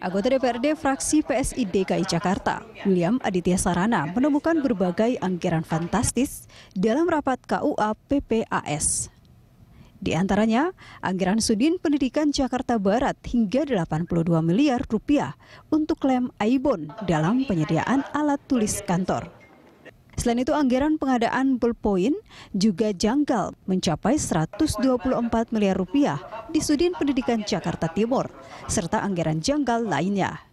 Anggota DPRD fraksi PSI DKI Jakarta, William Aditya Sarana, menemukan berbagai anggaran fantastis dalam rapat KUA PPAS. Di antaranya, anggaran Sudin Pendidikan Jakarta Barat hingga 82 miliar rupiah untuk klaim AIBON dalam penyediaan alat tulis kantor. Selain itu, anggaran pengadaan bullpoint juga janggal mencapai 124 miliar rupiah di Sudin Pendidikan Jakarta Timur, serta anggaran janggal lainnya.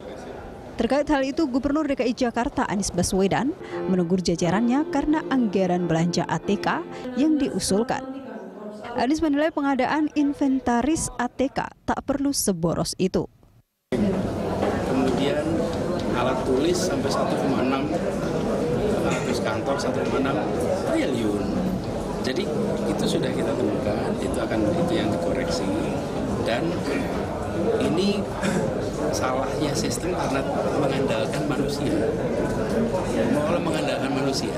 Terkait hal itu, Gubernur DKI Jakarta Anies Baswedan menegur jajarannya karena anggaran belanja ATK yang diusulkan. Anies menilai pengadaan inventaris ATK tak perlu seboros itu. Kemudian alat tulis sampai 1,6 kantor enam triliun. Jadi itu sudah kita temukan, itu akan itu yang dikoreksi dan ini salahnya sistem karena mengandalkan manusia. Mau mengandalkan manusia,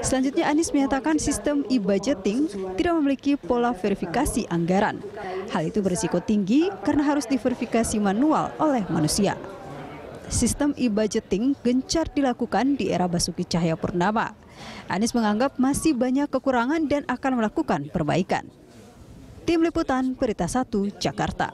Selanjutnya Anies menyatakan sistem e-budgeting tidak memiliki pola verifikasi anggaran. Hal itu berisiko tinggi karena harus diverifikasi manual oleh manusia sistem e-budgeting gencar dilakukan di era Basuki Purnama. Anies menganggap masih banyak kekurangan dan akan melakukan perbaikan. Tim Liputan Berita 1 Jakarta.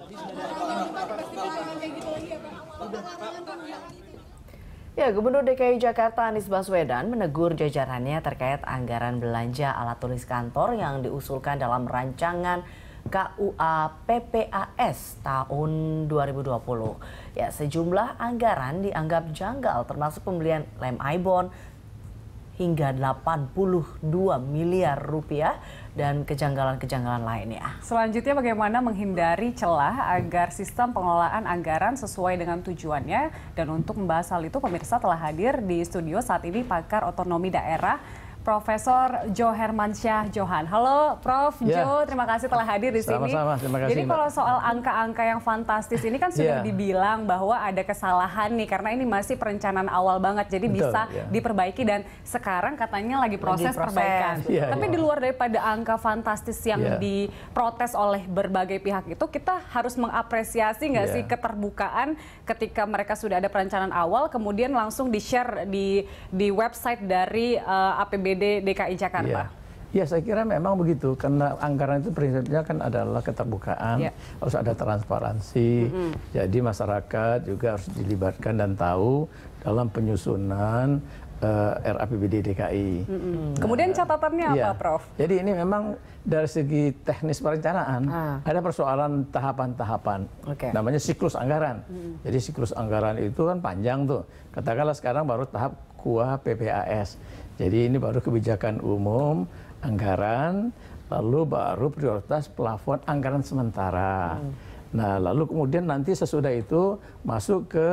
Ya, Gubernur DKI Jakarta Anies Baswedan menegur jajarannya terkait anggaran belanja alat tulis kantor yang diusulkan dalam rancangan KUA PPAS tahun 2020. Ya, sejumlah anggaran dianggap janggal termasuk pembelian lem Ibon hingga 82 miliar rupiah dan kejanggalan-kejanggalan lainnya. Selanjutnya bagaimana menghindari celah agar sistem pengelolaan anggaran sesuai dengan tujuannya dan untuk membahas hal itu pemirsa telah hadir di studio saat ini pakar otonomi daerah Profesor Jo Hermansyah Johan. Halo Prof yeah. Jo, terima kasih telah hadir di Sama sini. kasih. Jadi Mbak. kalau soal angka-angka yang fantastis ini kan ya. sudah yeah. dibilang bahwa ada kesalahan nih karena ini masih perencanaan awal banget jadi Betul, bisa yeah. diperbaiki dan sekarang katanya lagi proses, lagi proses. perbaikan. Yeah, ya. Tapi yeah. di luar daripada angka fantastis yang yeah. diprotes oleh berbagai pihak itu kita harus mengapresiasi nggak yeah. sih ya. keterbukaan ketika mereka sudah ada perencanaan awal kemudian langsung di-share di di website dari uh, eh, APBD APBD DKI Jakarta? Ya. Ya, saya kira memang begitu. Karena anggaran itu prinsipnya kan adalah keterbukaan, ya. harus ada transparansi. Mm -hmm. Jadi masyarakat juga harus dilibatkan dan tahu dalam penyusunan uh, eh, RAPBD DKI. Mm -hmm. nah, Kemudian catatannya ya. apa, iya. Prof? Jadi ini memang dari segi teknis perencanaan ah. ada persoalan tahapan-tahapan. Okay. Namanya siklus anggaran. Mm -hmm. Jadi siklus anggaran itu kan panjang tuh. Katakanlah sekarang baru tahap kuah PPAS. Jadi ini baru kebijakan umum, anggaran, lalu baru prioritas plafon anggaran sementara. Hmm. Nah, lalu kemudian nanti sesudah itu masuk ke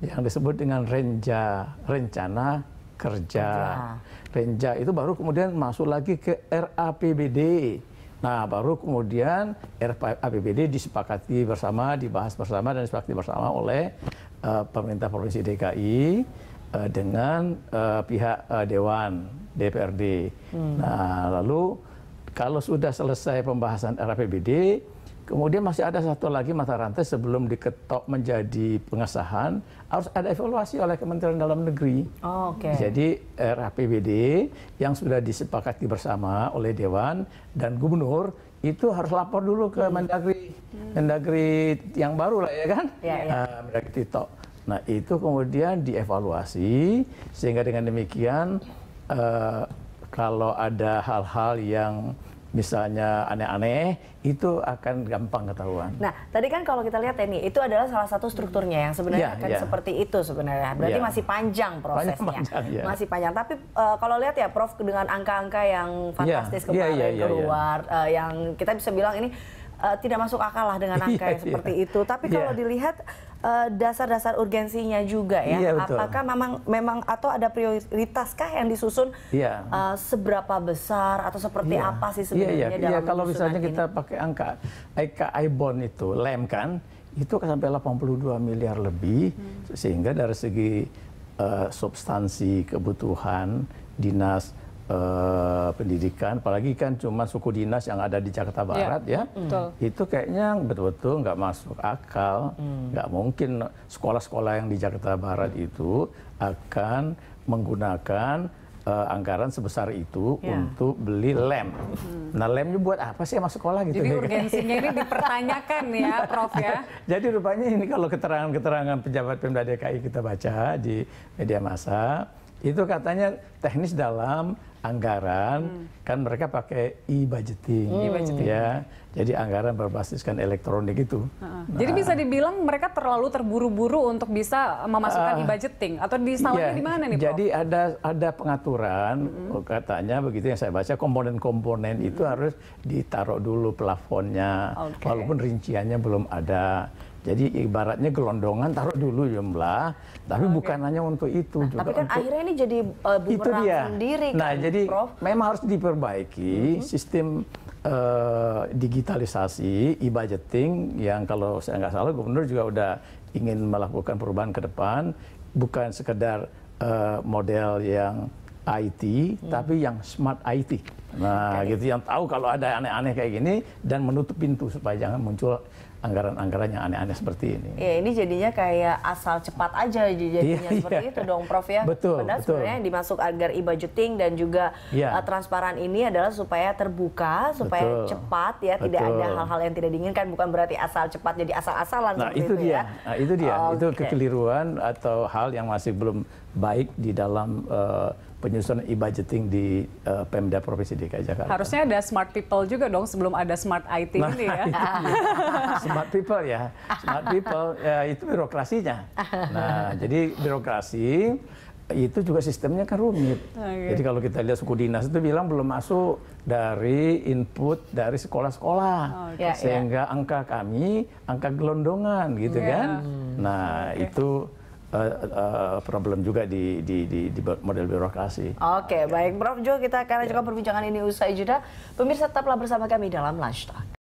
yang disebut dengan renja, rencana kerja. Ya. Renja itu baru kemudian masuk lagi ke RAPBD. Nah, baru kemudian RAPBD disepakati bersama, dibahas bersama dan disepakati bersama oleh uh, pemerintah Provinsi DKI uh, dengan uh, pihak uh, Dewan DPRD. Hmm. Nah, lalu kalau sudah selesai pembahasan RAPBD, kemudian masih ada satu lagi mata rantai sebelum diketok menjadi pengesahan, harus ada evaluasi oleh Kementerian Dalam Negeri. Oh, Okay. Jadi RAPBD yang sudah disepakati bersama oleh Dewan dan Gubernur itu harus lapor dulu ke hmm. Mendagri, hmm. Mendagri yang baru lah ya kan, ya, ya. Uh, Mendagri Tito. Nah itu kemudian dievaluasi sehingga dengan demikian eh, kalau ada hal-hal yang misalnya aneh-aneh itu akan gampang ketahuan. Nah, tadi kan kalau kita lihat ini itu adalah salah satu strukturnya yang sebenarnya ya, akan ya. seperti itu sebenarnya. Berarti ya. masih panjang prosesnya. Panjang, panjang, ya. Masih panjang. Tapi uh, kalau lihat ya Prof dengan angka-angka yang ya. fantastis ya, ya. kemarin ya, ya, keluar ya. Uh, yang kita bisa bilang ini uh, tidak masuk akal lah dengan iya, angka yang iya. seperti itu. Tapi iya. kalau yeah. dilihat eh, dasar-dasar uh, urgensinya juga ya, yeah, apakah memang memang atau ada prioritaskah yang disusun yeah. uh, seberapa besar atau seperti yeah. apa sih sebenarnya yeah, yeah. dalam yeah, kalau misalnya ini? kita pakai angka IKI bond itu lem kan itu sampai 82 miliar lebih hmm. sehingga dari segi uh, substansi kebutuhan dinas Uh, pendidikan, apalagi kan cuma suku dinas yang ada di Jakarta ya, Barat ya, ya betul. itu kayaknya betul-betul nggak masuk akal, hmm. nggak hmm. mungkin sekolah-sekolah yang di Jakarta Barat itu akan menggunakan uh, anggaran sebesar itu yeah. untuk beli lem. Hmm. Nah lemnya buat apa sih masuk sekolah gitu? Jadi urgensinya ini dipertanyakan ya, iya. Prof ya. Jadi rupanya ini kalau keterangan-keterangan pejabat Pemda DKI kita baca di media massa itu katanya teknis dalam anggaran hmm. kan mereka pakai hmm. e-budgeting ya jadi anggaran berbasiskan elektronik itu nah. jadi bisa dibilang mereka terlalu terburu-buru untuk bisa memasukkan ah. e-budgeting atau disalahnya iya. di mana nih Prof? jadi ada ada pengaturan hmm. oh, katanya begitu yang saya baca komponen-komponen itu harus ditaruh dulu plafonnya walaupun rinciannya belum ada jadi ibaratnya gelondongan taruh dulu jumlah, ya, tapi okay. bukan hanya untuk itu. Nah, juga tapi kan untuk, akhirnya ini jadi uh, bumerang sendiri nah, kan, jadi Prof? memang harus diperbaiki mm -hmm. sistem uh, digitalisasi e-budgeting yang kalau saya nggak salah gubernur juga udah ingin melakukan perubahan ke depan, bukan sekedar uh, model yang IT hmm. tapi yang smart IT. Nah, okay. gitu yang tahu kalau ada aneh-aneh kayak gini dan menutup pintu supaya jangan muncul anggaran-anggaran yang aneh-aneh seperti ini. Ya, ini jadinya kayak asal cepat aja jadinya yeah, seperti yeah. itu iya. dong Prof ya. Betul, Padahal betul. sebenarnya yang dimasuk agar e-budgeting dan juga yeah. Iya. uh, transparan ini adalah supaya terbuka, supaya betul. cepat ya, betul. tidak ada hal-hal yang tidak diinginkan bukan berarti asal cepat jadi asal-asalan nah, seperti itu, itu dia. ya. Nah, itu dia. Okay. Itu kekeliruan atau hal yang masih belum baik di dalam uh, penyusunan e-budgeting di uh, Pemda Provinsi DKI Jakarta. Harusnya ada smart people juga dong sebelum ada smart IT nah, ini ya. Iya. smart people ya, smart people ya, itu birokrasinya. Nah jadi birokrasi itu juga sistemnya kan rumit. Okay. Ah, iya. Jadi kalau kita lihat suku dinas itu bilang belum masuk dari input dari sekolah-sekolah, oh, okay. Ya, ya. sehingga yeah. angka kami angka gelondongan gitu yeah. kan. Hmm. Nah okay. itu uh, problem juga di, di, di, di model birokrasi. Oke, okay, baik. Prof Jo, kita akan ya. lanjutkan perbincangan ini usai jeda. Pemirsa tetaplah bersama kami dalam Lunch Talk.